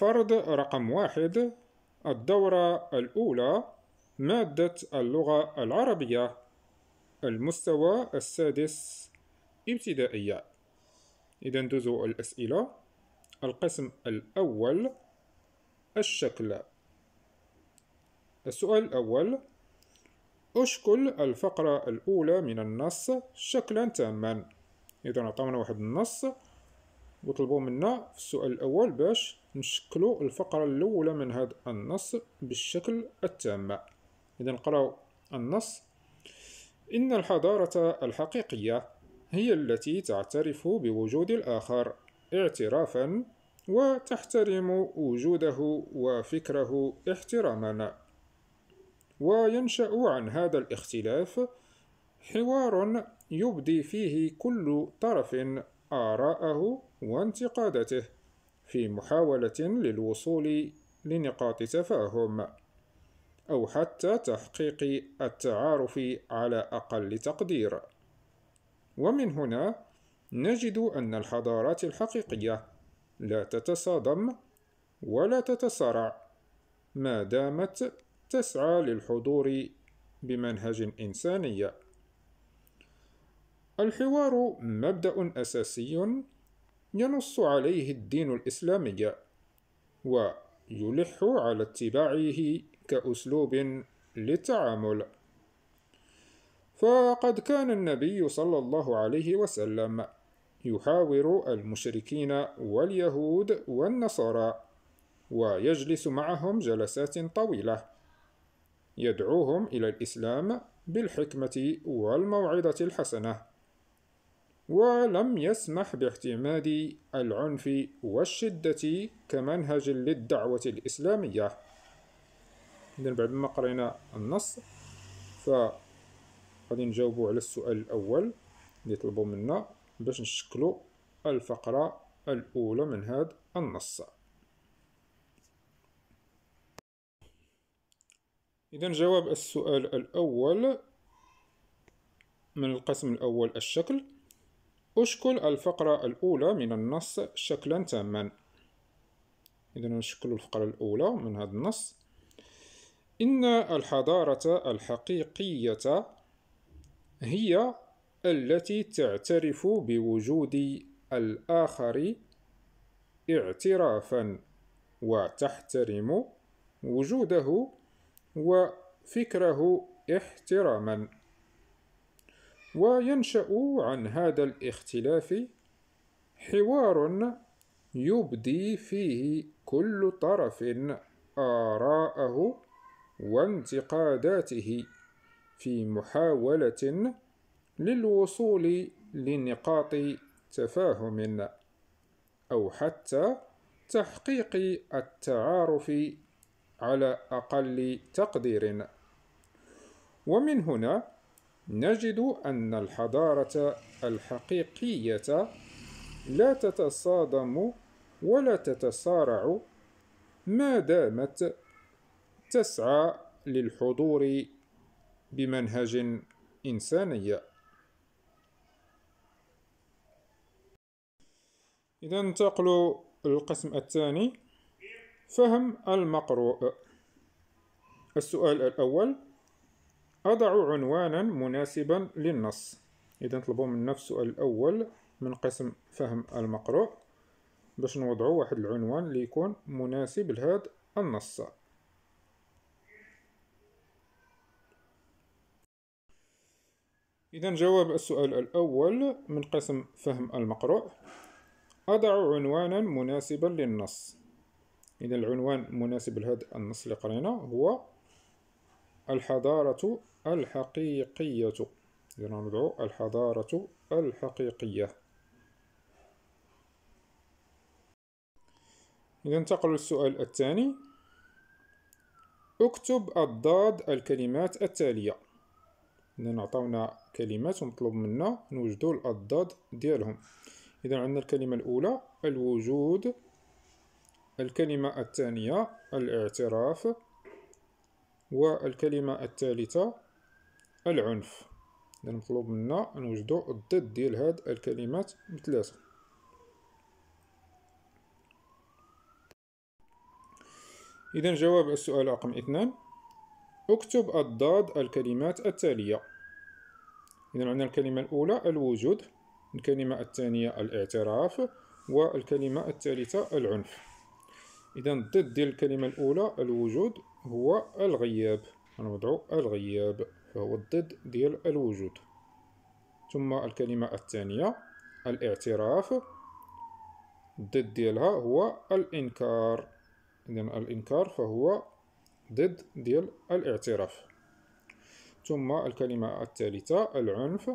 الفرض رقم واحد الدورة الأولى مادة اللغة العربية المستوى السادس ابتدائية إذا ندوزو الأسئلة القسم الأول الشكل السؤال الأول أشكل الفقرة الأولى من النص شكلا تاما إذا عطاونا واحد النص وطلبوا منا في السؤال الأول باش نشكلوا الفقرة الأولى من هذا النص بالشكل التام إذا نقرأ النص إن الحضارة الحقيقية هي التي تعترف بوجود الآخر اعترافا وتحترم وجوده وفكره احتراما وينشأ عن هذا الاختلاف حوار يبدي فيه كل طرف آراءه وانتقاداته في محاولة للوصول لنقاط تفاهم أو حتى تحقيق التعارف على أقل تقدير ومن هنا نجد أن الحضارات الحقيقية لا تتصادم ولا تتصارع ما دامت تسعى للحضور بمنهج إنساني الحوار مبدأ أساسي ينص عليه الدين الإسلامي ويلح على اتباعه كأسلوب للتعامل فقد كان النبي صلى الله عليه وسلم يحاور المشركين واليهود والنصارى ويجلس معهم جلسات طويلة يدعوهم إلى الإسلام بالحكمة والموعظة الحسنة ولم يسمح باعتماد العنف والشدة كمنهج للدعوة الإسلامية إذن بعد ما قرأنا النص فقد نجاوبوا على السؤال الأول اللي طلبوا منا باش نشكلوا الفقرة الأولى من هذا النص إذا جواب السؤال الأول من القسم الأول الشكل أشكل الفقرة الأولى من النص شكلا تاما إذا نشكل الفقرة الأولى من هذا النص إن الحضارة الحقيقية هي التي تعترف بوجود الآخر اعترافا وتحترم وجوده وفكره احتراما وينشأ عن هذا الاختلاف حوار يبدي فيه كل طرف آراءه وانتقاداته في محاولة للوصول لنقاط تفاهم أو حتى تحقيق التعارف على أقل تقدير ومن هنا نجد أن الحضارة الحقيقية لا تتصادم ولا تتصارع ما دامت تسعى للحضور بمنهج إنساني إذا ننتقل القسم الثاني فهم المقروء السؤال الأول أضع عنوانا مناسبا للنص إذا نطلبوا من نفسه الأول من قسم فهم المقروء باش نوضعوا واحد العنوان اللي يكون مناسب لهذا النص إذا جواب السؤال الأول من قسم فهم المقروء أضع عنوانا مناسبا للنص إذا العنوان المناسب لهذا النص اللي قرينا هو الحضارة الحقيقية إذن ندعو الحضارة الحقيقية إذا انتقل للسؤال الثاني اكتب الضاد الكلمات التالية إذا عطاونا كلمات ومطلوب منا نوجدو الضاد ديالهم إذا عندنا الكلمة الأولى الوجود الكلمة الثانية الاعتراف والكلمة الثالثة العنف إذا مطلوب منا نوجدو الضد ديال هاد الكلمات بثلاثة إذا جواب السؤال رقم اثنان اكتب الضاد الكلمات التالية إذا عندنا الكلمة الأولى الوجود الكلمة الثانية الاعتراف والكلمة الثالثة العنف إذا ضد ديال الكلمة الأولى الوجود هو الغياب نوضعو الغياب فهو الضد ديال الوجود ثم الكلمة الثانية الاعتراف ضد ديالها هو الإنكار إذن الإنكار فهو ضد ديال الاعتراف ثم الكلمة الثالثة العنف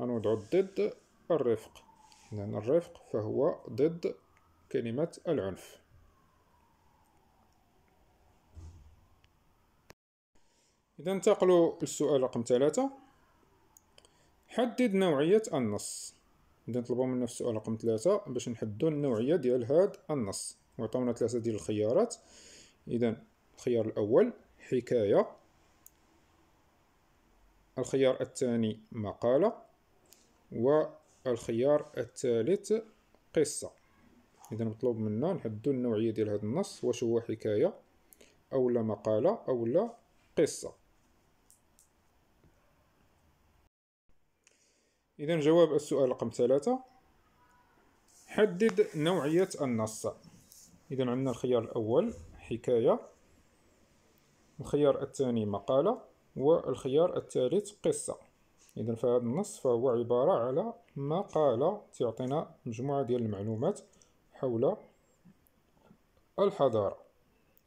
هنوضع ضد الرفق إذن الرفق فهو ضد كلمة العنف إذا ننتقل للسؤال رقم ثلاثة حدد نوعية النص إذا نطلبوا منا في السؤال رقم ثلاثة باش نحددوا النوعية ديال هاد النص وعطاونا ثلاثة ديال الخيارات إذا الخيار الأول حكاية الخيار الثاني مقالة والخيار الثالث قصة إذا مطلوب منا نحددوا النوعية ديال هاد النص واش هو حكاية أو لا مقالة أو لا قصة إذا جواب السؤال رقم ثلاثة حدد نوعية النص إذا عندنا الخيار الأول حكاية الخيار الثاني مقالة والخيار الثالث قصة إذا فهذا النص فهو عبارة على مقالة تعطينا مجموعة ديال المعلومات حول الحضارة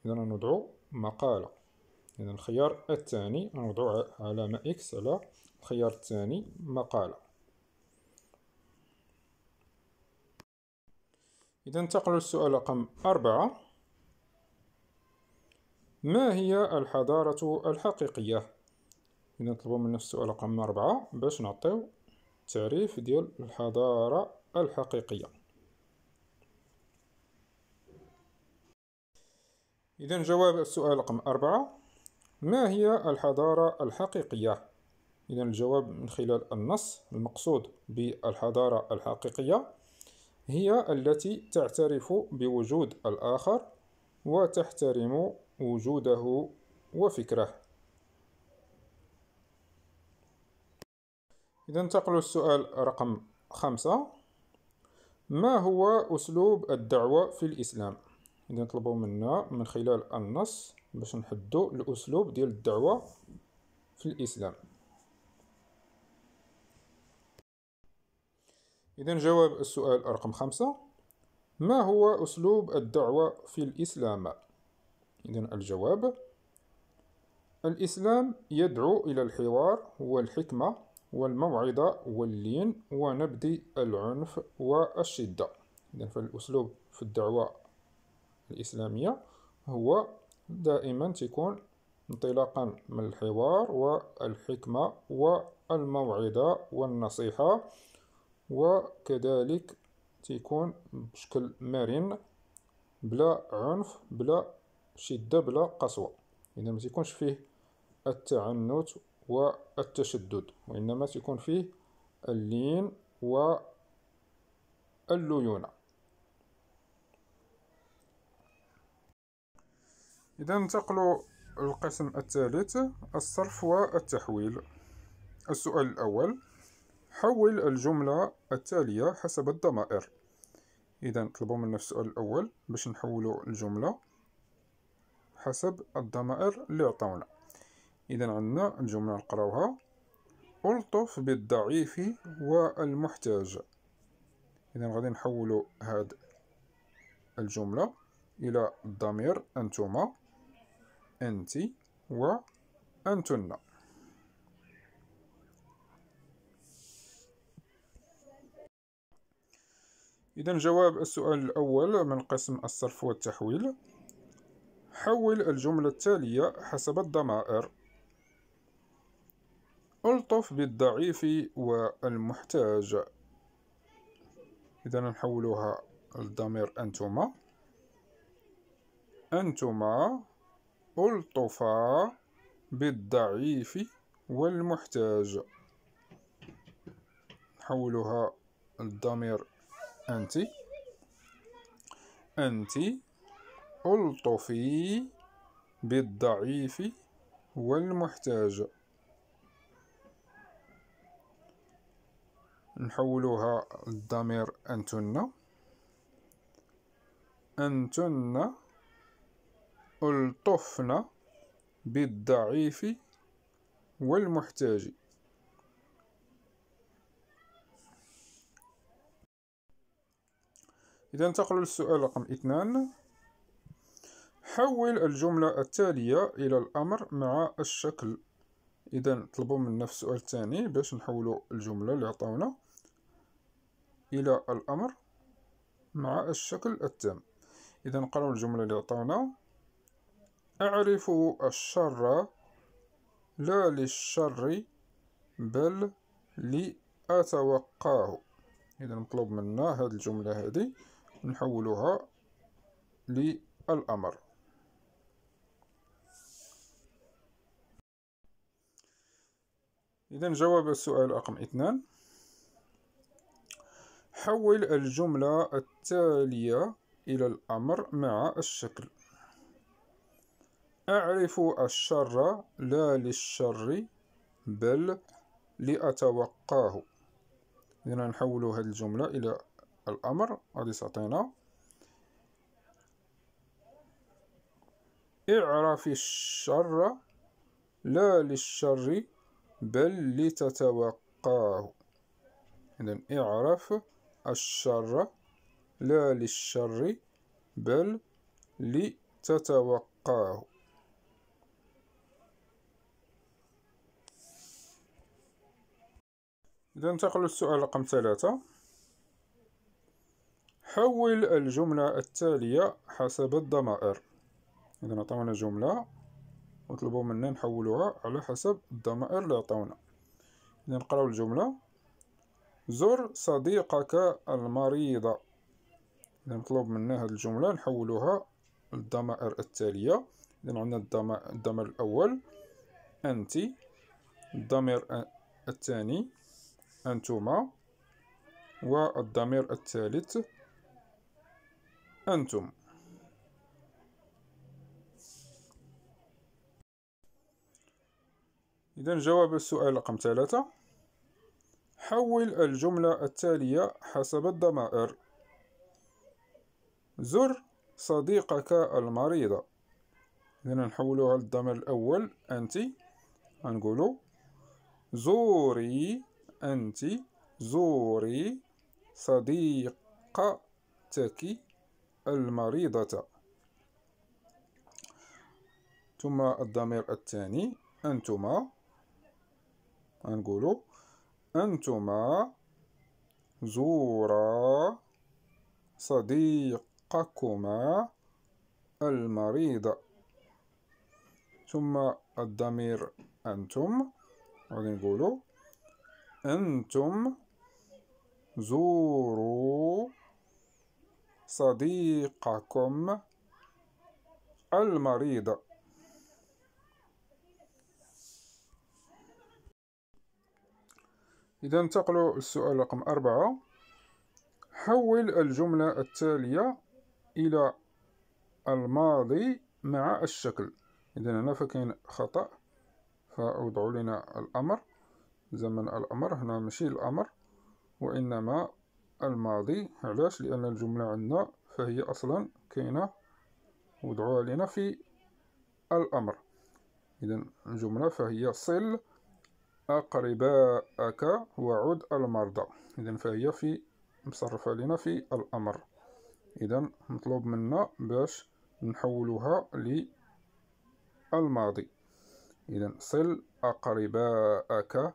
إذا نضع مقالة إذا الخيار الثاني نضع علامة إكس على الخيار الثاني مقالة إذا انتقلوا للسؤال رقم أربعة ما هي الحضارة الحقيقية؟ إذا نطلبوا من نفس السؤال رقم أربعة باش نعطيو تعريف ديال الحضارة الحقيقية إذا جواب السؤال رقم أربعة ما هي الحضارة الحقيقية؟ إذا الجواب من خلال النص المقصود بالحضارة الحقيقية هي التي تعترف بوجود الآخر وتحترم وجوده وفكره إذا ننتقل للسؤال رقم خمسة ما هو أسلوب الدعوة في الإسلام؟ إذا طلبوا منا من خلال النص باش نحدو الأسلوب ديال الدعوة في الإسلام إذا جواب السؤال رقم خمسة ما هو أسلوب الدعوة في الإسلام؟ إذا الجواب الإسلام يدعو إلى الحوار والحكمة والموعظة واللين ونبذ العنف والشدة إذا فالأسلوب في الدعوة الإسلامية هو دائما تكون انطلاقا من الحوار والحكمة والموعظة والنصيحة وكذلك تيكون بشكل مرن بلا عنف بلا شدة بلا قسوة إذا ما تيكونش فيه التعنت والتشدد وإنما تيكون فيه اللين والليونة إذا ننتقل القسم الثالث الصرف والتحويل السؤال الأول حول الجملة التالية حسب الضمائر إذا نطلبوا منا السؤال الأول باش نحولوا الجملة حسب الضمائر اللي عطاونا إذا عندنا الجملة نقراوها ألطف بالضعيف والمحتاج إذا غادي نحولوا هاد الجملة إلى الضمير أنتما أنت وأنتن إذا جواب السؤال الأول من قسم الصرف والتحويل حول الجملة التالية حسب الضمائر ألطف بالضعيف والمحتاج إذا نحولها الضمير أنتما أنتما ألطفا بالضعيف والمحتاج نحولها الضمير أنت أنت ألطفي بالضعيف والمحتاج نحولها للضمير أنتن أنتن ألطفن بالضعيف والمحتاج إذا ننتقل للسؤال رقم اثنان حول الجملة التالية إلى الأمر مع الشكل إذا طلبوا من نفس السؤال الثاني باش نحولوا الجملة اللي عطاونا إلى الأمر مع الشكل التام إذا نقراو الجملة اللي عطاونا أعرف الشر لا للشر بل لأتوقاه إذا مطلوب منا هاد الجملة هذه نحولها للأمر إذا جواب السؤال رقم اثنان حول الجملة التالية إلى الأمر مع الشكل أعرف الشر لا للشر بل لأتوقاه إذا نحول هذه الجملة إلى الأمر غادي تعطينا اعرفي الشر لا للشر بل لتتوقاه إذا اعرف الشر لا للشر بل لتتوقاه إذا ننتقل للسؤال رقم ثلاثة حول الجملة التالية حسب الضمائر إذا عطاونا جملة وطلبوا منا نحولوها على حسب الضمائر اللي عطاونا إذا نقراو الجملة زر صديقك المريض إذا مطلوب منا هاد الجملة نحولوها للضمائر التالية إذا عندنا الضمير الأول أنت الضمير الثاني أنتما والضمير الثالث أنتم إذا جواب السؤال رقم ثلاثة حول الجملة التالية حسب الضمائر زر صديقك المريضة إذا نحولها للضمير الأول أنت غنقولو زوري أنت زوري صديقتك المريضة ثم الضمير الثاني أنتما نقولوا أنتما زورا صديقكما المريض ثم الضمير أنتم غادي نقولوا أنتم زوروا صديقكم المريض إذا ننتقل للسؤال رقم أربعة حول الجملة التالية إلى الماضي مع الشكل إذا هنا فكاين خطأ فأوضعوا لنا الأمر زمن الأمر هنا ماشي الأمر وإنما الماضي علاش لأن الجملة عندنا فهي أصلا كاينة وضعوها لنا في الأمر إذا الجملة فهي صل أقرباءك وعد المرضى إذا فهي في مصرفة لنا في الأمر إذا مطلوب منا باش نحولها للماضي إذا صل أقرباءك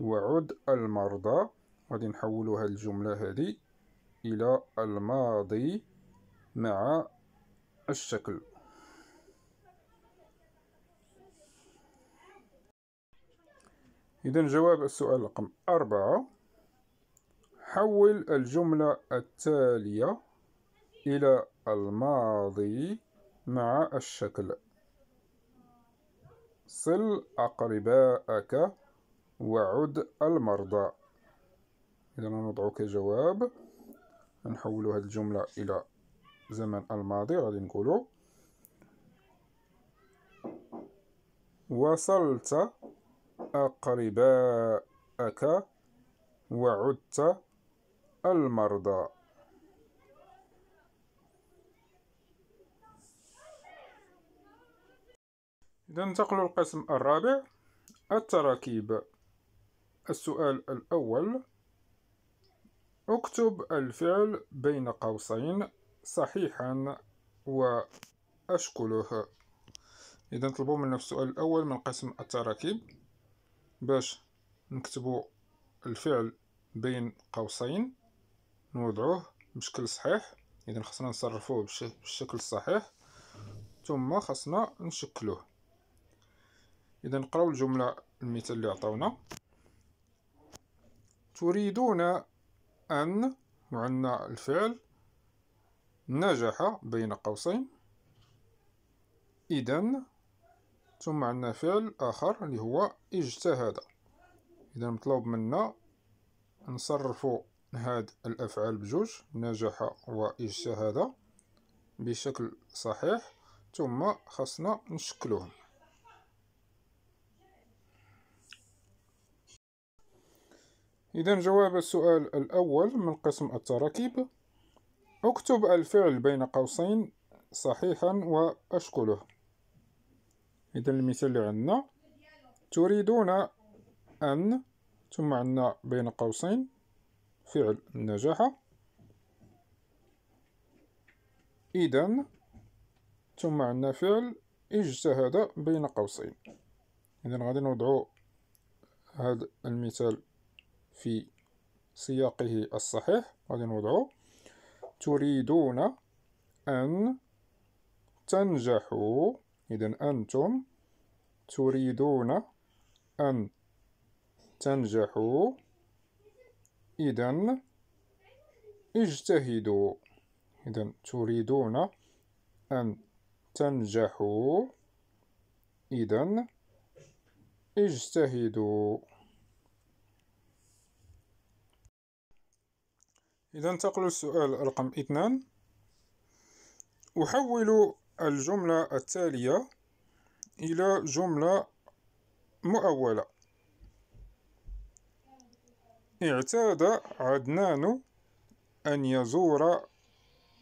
وعد المرضى غادي نحولوا هذه الجمله هذه الى الماضي مع الشكل إذا جواب السؤال رقم أربعة حول الجملة التالية إلى الماضي مع الشكل صل أقرباءك وعد المرضى إذا نضع كجواب نحول هذه الجملة إلى زمن الماضي غادي نقولو وصلت أقرباءك وعدت المرضى إذا ننتقل للقسم الرابع التراكيب السؤال الأول اكتب الفعل بين قوسين صحيحا وأشكله إذا نطلبوا من السؤال الأول من قسم التراكيب باش نكتبوا الفعل بين قوسين نوضعوه بشكل صحيح إذا خصنا نصرفوه بالشكل الصحيح ثم خصنا نشكلوه إذا نقراو الجملة المثال اللي عطاونا تريدون أن وعندنا الفعل نجح بين قوسين إذا ثم عندنا فعل آخر اللي هو اجتهد إذا مطلوب منا نصرف هاد الأفعال بجوج نجح واجتهد بشكل صحيح ثم خاصنا نشكلهم إذا جواب السؤال الأول من قسم التراكيب اكتب الفعل بين قوسين صحيحا وأشكله إذا المثال اللي عندنا تريدون أن ثم عندنا بين قوسين فعل النجاح إذا ثم عندنا فعل اجتهد بين قوسين إذا غادي نوضعو هذا المثال في سياقه الصحيح غادي نوضعو تريدون أن تنجحوا إذا أنتم تريدون أن تنجحوا إذا اجتهدوا إذا تريدون أن تنجحوا إذا اجتهدوا إذا انتقلوا للسؤال رقم اثنان أحول الجملة التالية إلى جملة مؤولة اعتاد عدنان أن يزور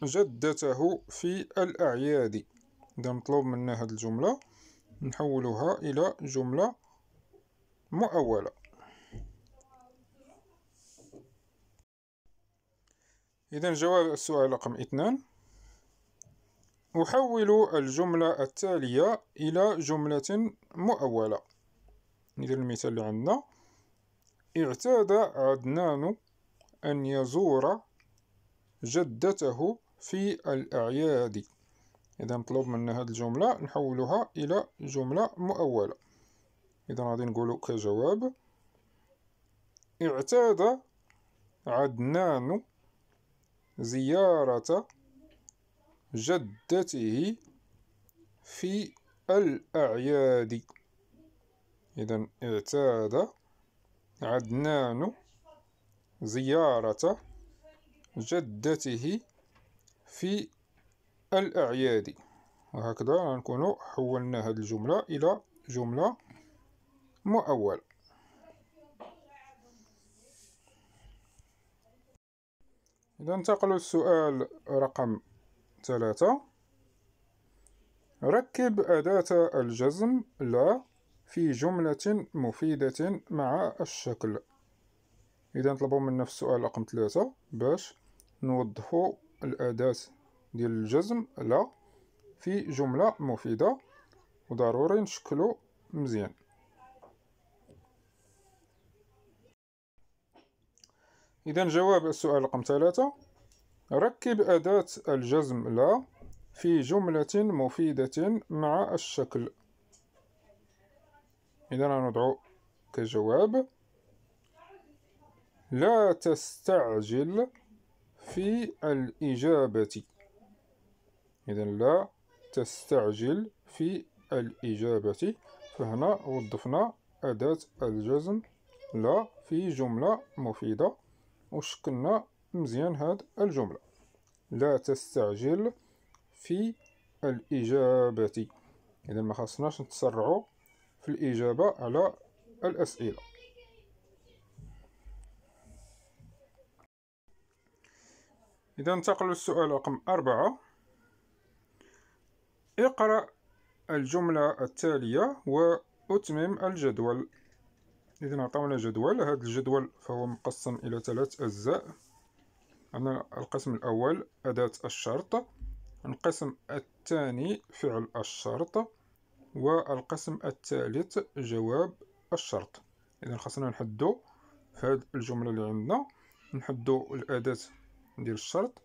جدته في الأعياد إذا مطلوب منا هذه الجملة نحولها إلى جملة مؤولة إذا جواب السؤال رقم اثنان أحول الجملة التالية إلى جملة مؤولة ندير المثال اللي عندنا اعتاد عدنان أن يزور جدته في الأعياد إذا نطلب من هذه الجملة نحولها إلى جملة مؤولة إذا غادي نقول كجواب اعتاد عدنان زيارة جدته في الأعياد إذن اعتاد عدنان زيارة جدته في الأعياد وهكذا نكون حولنا هذه الجملة إلى جملة مؤولة إذا انتقلوا للسؤال رقم ثلاثة ركب أداة الجزم لا في جملة مفيدة مع الشكل إذا نطلبوا من نفس السؤال رقم ثلاثة باش نوضحوا الأداة ديال الجزم لا في جملة مفيدة وضروري نشكلو مزيان إذا جواب السؤال رقم ثلاثة ركب أداة الجزم لا في جملة مفيدة مع الشكل إذا نضع كجواب لا تستعجل في الإجابة إذا لا تستعجل في الإجابة فهنا وضفنا أداة الجزم لا في جملة مفيدة وشكلنا مزيان هاد الجملة لا تستعجل في الإجابة إذا ما خاصناش نتسرعوا في الإجابة على الأسئلة إذا انتقل للسؤال رقم أربعة اقرأ الجملة التالية وأتمم الجدول إذن عطاونا جدول هذا الجدول فهو مقسم إلى ثلاث أجزاء عندنا القسم الأول أداة الشرط القسم الثاني فعل الشرط والقسم الثالث جواب الشرط إذا خاصنا نحدو في هاد الجملة اللي عندنا نحدو الأداة ديال الشرط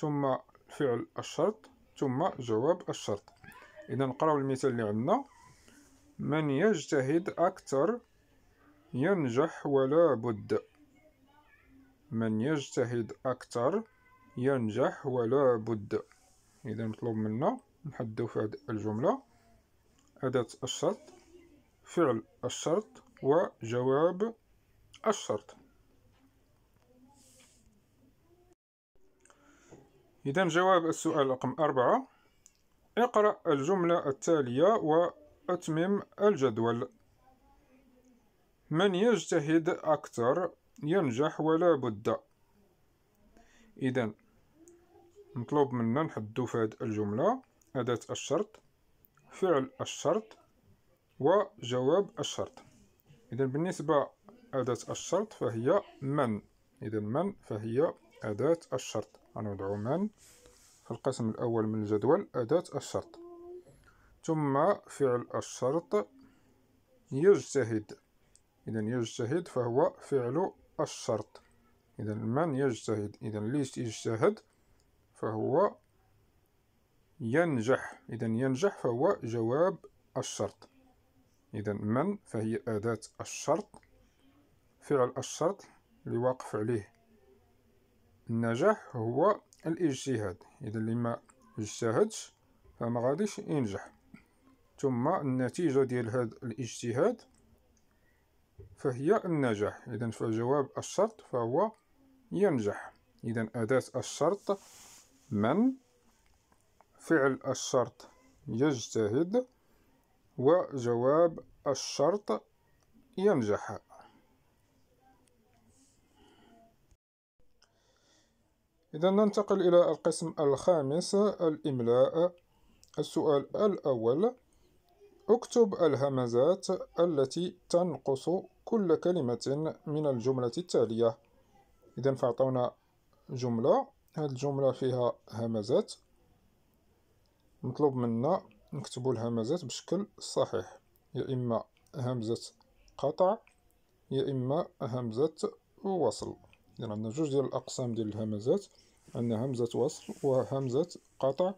ثم فعل الشرط ثم جواب الشرط إذا نقراو المثال اللي عندنا من يجتهد أكثر ينجح ولا بد من يجتهد أكثر ينجح ولا بد إذا مطلوب منا نحدو في هذه الجملة أداة الشرط فعل الشرط وجواب الشرط إذا جواب السؤال رقم أربعة اقرأ الجملة التالية وأتمم الجدول من يجتهد أكثر ينجح ولا بد إذا مطلوب منا نحدو في هاد الجملة أداة الشرط فعل الشرط وجواب الشرط إذا بالنسبة أداة الشرط فهي من إذا من فهي أداة الشرط غنوضعو من في القسم الأول من الجدول أداة الشرط ثم فعل الشرط يجتهد إذا يجتهد فهو فعل الشرط إذا من يجتهد إذا ليش يجتهد فهو ينجح إذا ينجح فهو جواب الشرط إذا من فهي أداة الشرط فعل الشرط اللي واقف عليه النجاح هو الاجتهاد إذا اللي ما اجتهدش فما غاديش ينجح ثم النتيجة ديال هذا الاجتهاد فهي النجاح إذا فجواب الشرط فهو ينجح إذا أداة الشرط من فعل الشرط يجتهد وجواب الشرط ينجح إذا ننتقل إلى القسم الخامس الإملاء السؤال الأول اكتب الهمزات التي تنقص كل كلمة من الجملة التالية إذا فأعطونا جملة هاد الجملة فيها همزات مطلوب منا نكتبو الهمزات بشكل صحيح يا إما همزة قطع يا إما همزة وصل إذا عندنا جوج ديال الأقسام ديال الهمزات عندنا همزة وصل وهمزة قطع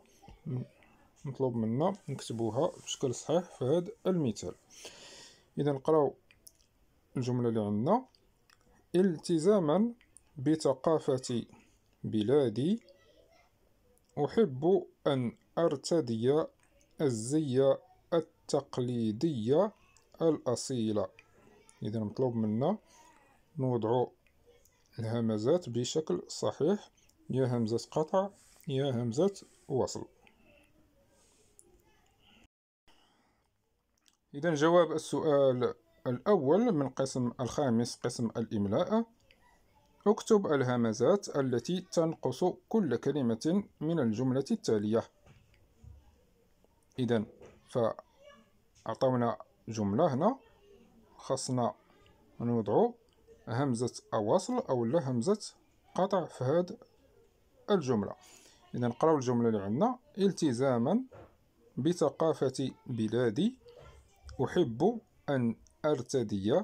مطلوب منا نكتبوها بشكل صحيح في هذا المثال اذا نقراو الجمله اللي عندنا التزاما بثقافه بلادي احب ان ارتدي الزي التقليدي الاصيله اذا مطلوب منا نوضع الهمزات بشكل صحيح يا همزه قطع يا همزه وصل إذا جواب السؤال الأول من قسم الخامس قسم الإملاء اكتب الهمزات التي تنقص كل كلمة من الجملة التالية إذا فأعطونا جملة هنا خاصنا نوضع همزة وصل أو لا همزة قطع في هاد الجملة إذا نقراو الجملة اللي عندنا التزاما بثقافة بلادي أحب أن أرتدي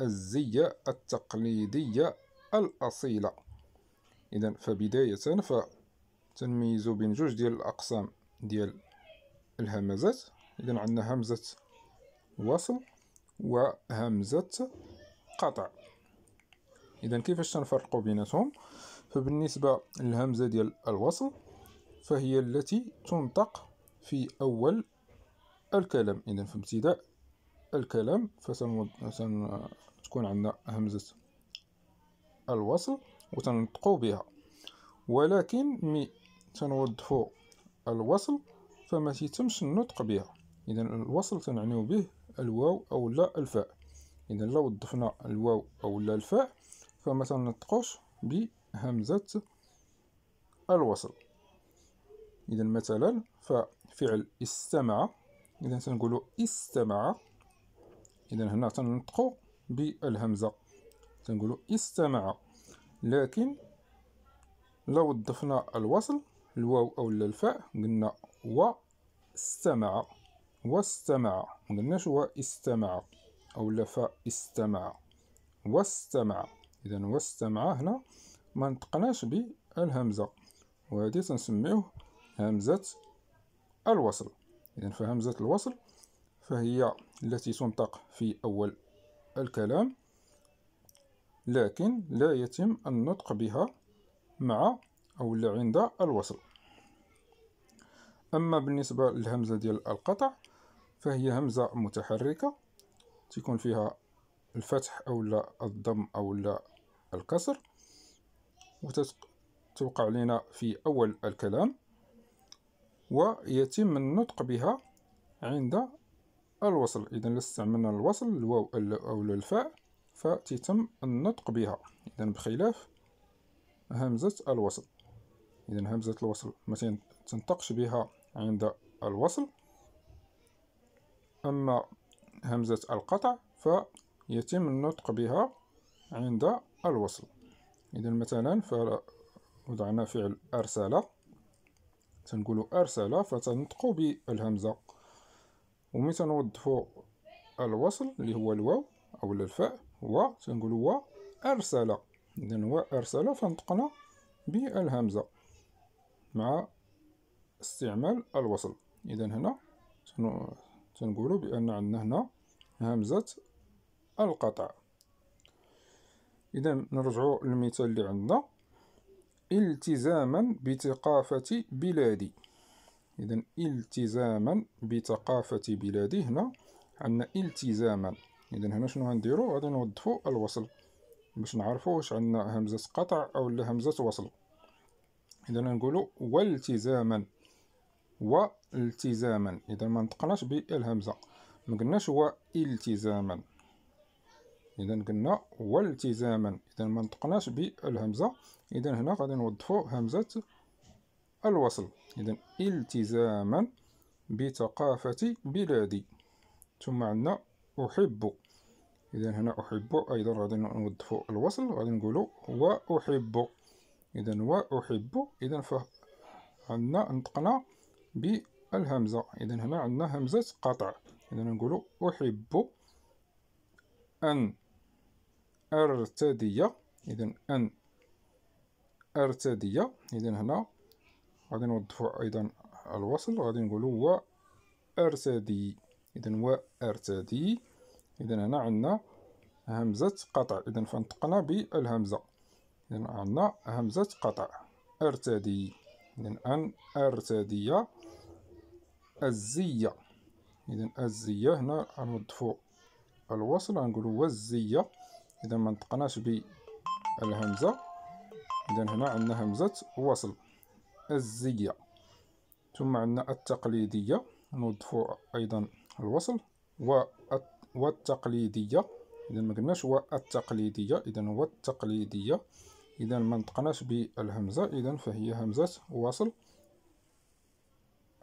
الزي التقليدي الأصيلة إذا فبداية فتنميز بين جوج ديال الأقسام ديال الهمزات إذا عندنا همزة وصل وهمزة قطع إذا كيفاش تنفرقوا بيناتهم فبالنسبة للهمزة ديال الوصل فهي التي تنطق في أول الكلام إذا في ابتداء الكلام فستكون تكون عندنا همزة الوصل وتنطقو بها ولكن مي تنوضحو الوصل فما تيتمش النطق بها اذا الوصل تنعنيو به الواو او لا الفاء اذا لو وظفنا الواو او لا الفاء فما تنطقوش بهمزه الوصل اذا مثلا ففعل استمع اذا تنقولو استمع اذا هنا تنطقوا بالهمزه تنقولوا استمع لكن لو ضفنا الوصل الواو او الفاء قلنا و استمع واستمع ما قلناش استمع او لفا استمع واستمع اذا واستمع هنا ما نطقناش بالهمزه وهذه تنسميوه همزه الوصل اذا فهمزه الوصل فهي التي تنطق في أول الكلام لكن لا يتم النطق بها مع أو عند الوصل أما بالنسبة للهمزة ديال القطع فهي همزة متحركة تكون فيها الفتح أو لا الضم أو لا الكسر وتوقع لنا في أول الكلام ويتم النطق بها عند الوصل إذا استعملنا الوصل الواو أو الفاء فتيتم النطق بها إذا بخلاف همزة الوصل إذا همزة الوصل ما تنطقش بها عند الوصل أما همزة القطع فيتم النطق بها عند الوصل إذا مثلا وضعنا فعل أرسل تنقول أرسل فتنطق بالهمزة ومتى تنوضفو الوصل اللي هو الواو او الفاء و تنقولو و ارسل اذا و ارسل فنطقنا بالهمزه مع استعمال الوصل اذا هنا تنقولو بان عندنا هنا همزه القطع اذا نرجعو للمثال اللي عندنا التزاما بثقافه بلادي إذا التزاما بثقافة بلادي هنا عندنا التزاما إذا هنا شنو غنديرو غادي نوظفو الوصل باش نعرفو واش عندنا همزة قطع أو لا همزة وصل إذا نقولو والتزاما والتزاما إذا ما نطقناش بالهمزة ما قلناش والتزاما إذا قلنا والتزاما إذا ما نطقناش بالهمزة إذا هنا غادي نوظفو همزة الوصل إذا التزاما بثقافة بلادي ثم عندنا أحب إذا هنا أحب أيضا غادي نوضفو الوصل غادي نقولو وأحب إذا وأحب إذا فعندنا نطقنا بالهمزة إذا هنا عندنا همزة قطع إذا نقولو أحب أن أرتدي إذا أن أرتدي إذا هنا غادي نوضفو ايضا الوصل غادي نقولو هو ارتدي اذا هو ارتدي اذا هنا عندنا همزه قطع اذا فنطقنا بالهمزه اذا عندنا همزه قطع ارتدي اذا ان ارتدي الزيه اذا الزيه هنا غنوضفو الوصل غنقولو هو الزيه اذا ما نطقناش بالهمزه اذا هنا عندنا همزه وصل الزية ثم عندنا التقليدية نوظف أيضا الوصل والتقليدية إذا ما قلناش والتقليدية إذا والتقليدية إذا ما نطقناش بالهمزة إذا فهي همزة وصل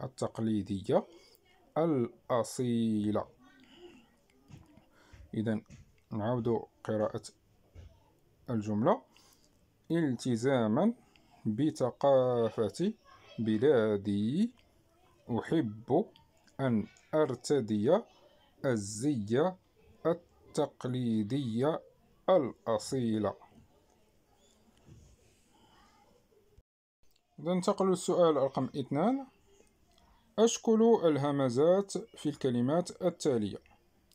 التقليدية الأصيلة إذا نعود قراءة الجملة التزاما بثقافة بلادي أحب أن أرتدي الزي التقليدية الأصيلة ننتقل للسؤال رقم اثنان أشكل الهمزات في الكلمات التالية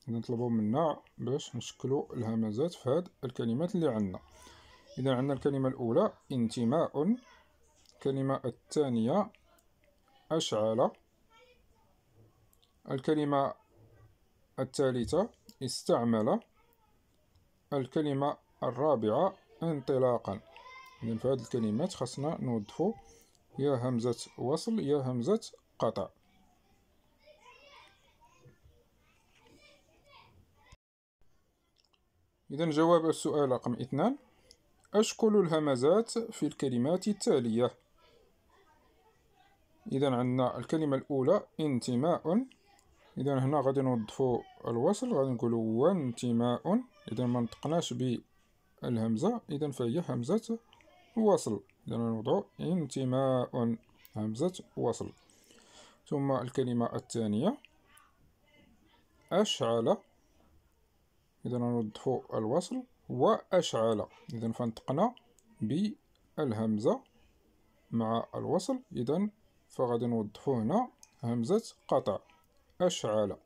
نطلبوا منا باش نشكلوا الهمزات في هاد الكلمات اللي عندنا إذا عندنا الكلمة الأولى انتماء الكلمة الثانية أشعل الكلمة الثالثة استعمل الكلمة الرابعة انطلاقا إذا في هذه الكلمات خاصنا نوظفو يا همزة وصل يا همزة قطع إذا جواب السؤال رقم اثنان أشكل الهمزات في الكلمات التالية إذا عندنا الكلمة الأولى انتماء إذا هنا غادي نوظفو الوصل غادي نقولو وانتماء إذا ما نطقناش بالهمزة إذا فهي همزة وصل إذا نوضعو انتماء همزة وصل ثم الكلمة الثانية أشعل إذا نوظفو الوصل وأشعل إذا فنطقنا بالهمزة مع الوصل إذا فغادي نوضحو هنا همزة قطع أشعل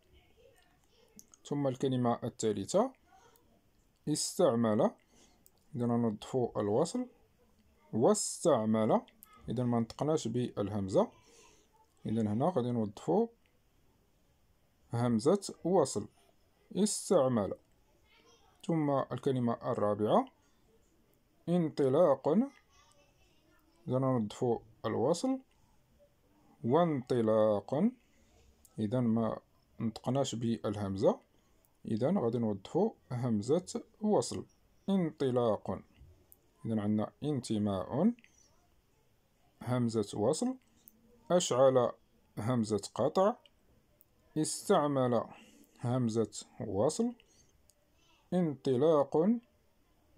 ثم الكلمة الثالثة استعمل إذا نوضحو الوصل واستعمل إذا ما نطقناش بالهمزة إذا هنا غادي نوضحو همزة وصل استعمل ثم الكلمة الرابعة انطلاقا إذا نضف الوصل وانطلاقا إذا ما نطقناش بالهمزة إذا غادي نوظفو همزة وصل انطلاق إذا عندنا انتماء همزة وصل أشعل همزة قطع استعمل همزة وصل انطلاق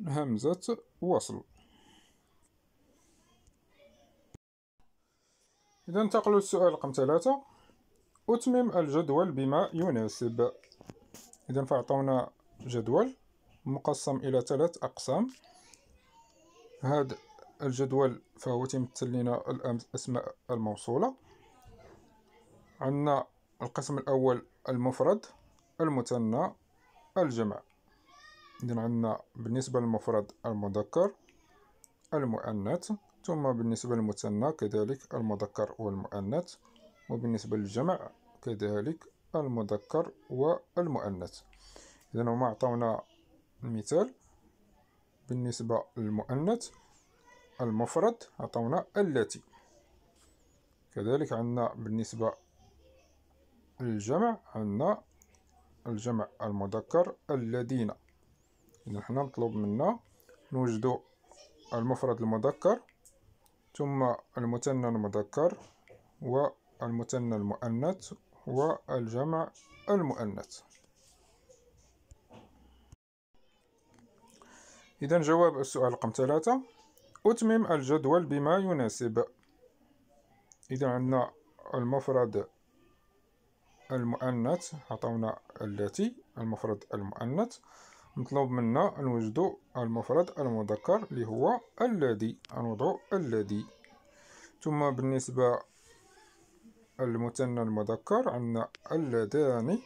همزة وصل إذا انتقلوا للسؤال رقم ثلاثة أتمم الجدول بما يناسب إذا فأعطونا جدول مقسم إلى ثلاث أقسام هذا الجدول فهو تمثل لنا الأسماء الموصولة عندنا القسم الأول المفرد المثنى الجمع إذن عندنا بالنسبة للمفرد المذكر المؤنث ثم بالنسبة للمثنى كذلك المذكر والمؤنث وبالنسبة للجمع كذلك المذكر والمؤنث إذا هما عطاونا مثال بالنسبة للمؤنث المفرد عطاونا التي كذلك عندنا بالنسبة للجمع عندنا الجمع المذكر الذين إذا حنا نطلب منا نوجدو المفرد المذكر ثم المثنى المذكر والمثنى المؤنث والجمع المؤنث إذا جواب السؤال رقم ثلاثة أتمم الجدول بما يناسب إذا عندنا المفرد المؤنث عطونا التي المفرد المؤنث مطلوب منا نوجدو المفرد المذكر اللي هو الذي نوضع الذي ثم بالنسبة المثنى المذكر عندنا اللذان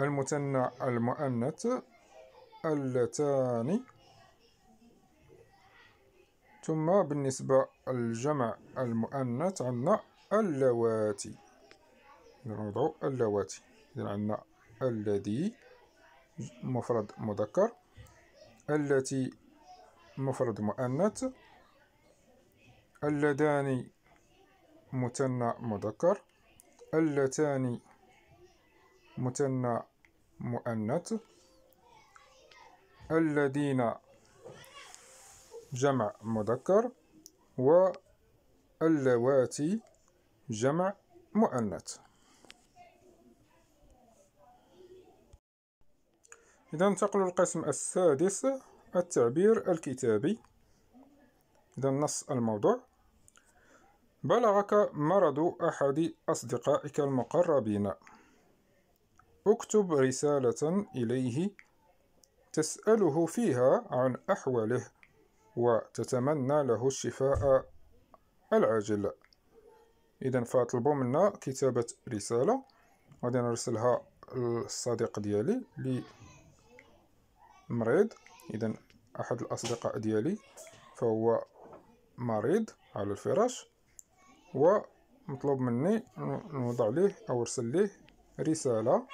المثنى المؤنث اللتان ثم بالنسبة الجمع المؤنث عندنا اللواتي نوضع اللواتي إذن عندنا الذي مفرد مذكر التي مفرد مؤنث اللذان مثنى مذكر اللتان مثنى مؤنث الذين جمع مذكر واللواتي جمع مؤنث إذا ننتقل للقسم السادس التعبير الكتابي إذا نص الموضوع بلغك مرض أحد أصدقائك المقربين اكتب رسالة إليه تسأله فيها عن أحواله وتتمنى له الشفاء العاجل إذا فطلبوا منا كتابة رسالة غادي نرسلها للصديق ديالي لي مريض اذا احد الاصدقاء ديالي فهو مريض على الفراش ومطلوب مني نوضع ليه او ارسل ليه رساله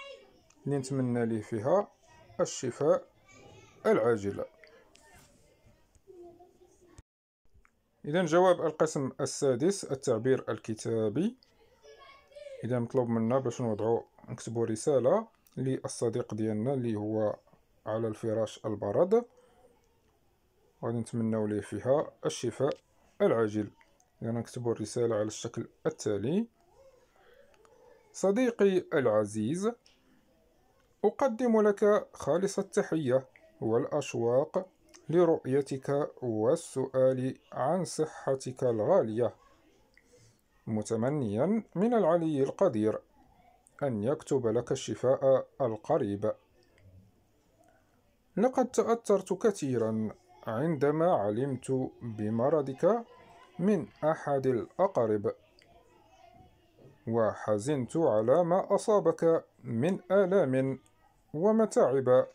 اللي نتمنى ليه فيها الشفاء العاجل اذا جواب القسم السادس التعبير الكتابي اذا مطلوب منا باش نوضعو نكتبو رساله للصديق ديالنا اللي هو على الفراش المرض غادي نتمناو ليه فيها الشفاء العاجل يعني نكتبوا الرسالة على الشكل التالي صديقي العزيز أقدم لك خالص التحية والأشواق لرؤيتك والسؤال عن صحتك الغالية متمنيا من العلي القدير أن يكتب لك الشفاء القريب لقد تأثرت كثيرا عندما علمت بمرضك من أحد الأقارب وحزنت على ما أصابك من آلام ومتاعب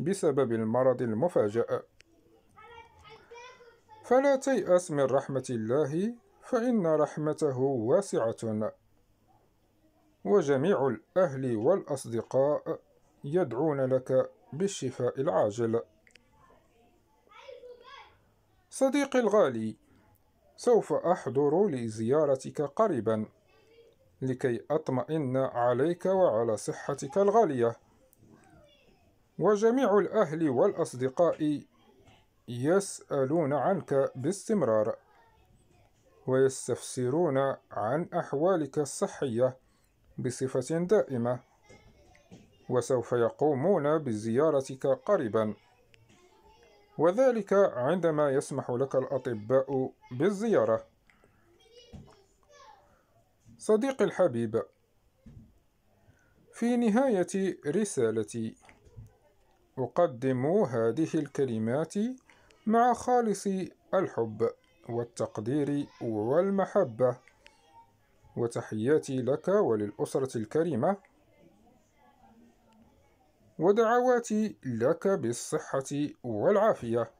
بسبب المرض المفاجئ فلا تيأس من رحمة الله فإن رحمته واسعة وجميع الأهل والأصدقاء يدعون لك بالشفاء العاجل صديقي الغالي سوف أحضر لزيارتك قريبا لكي أطمئن عليك وعلى صحتك الغالية وجميع الأهل والأصدقاء يسألون عنك باستمرار ويستفسرون عن أحوالك الصحية بصفة دائمة وسوف يقومون بزيارتك قريبا وذلك عندما يسمح لك الأطباء بالزيارة صديقي الحبيب في نهاية رسالتي أقدم هذه الكلمات مع خالص الحب والتقدير والمحبة وتحياتي لك وللأسرة الكريمة ودعواتي لك بالصحة والعافية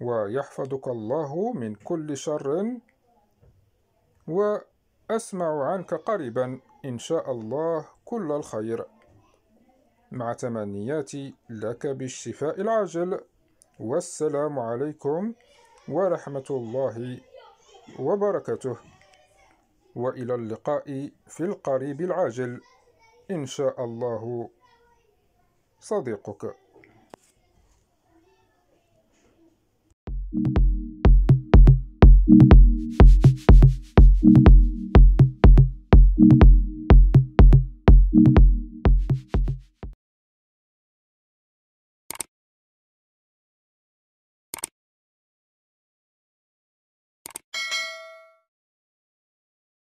ويحفظك الله من كل شر وأسمع عنك قريبا إن شاء الله كل الخير مع تمنياتي لك بالشفاء العاجل والسلام عليكم ورحمة الله وبركاته وإلى اللقاء في القريب العاجل إن شاء الله صديقك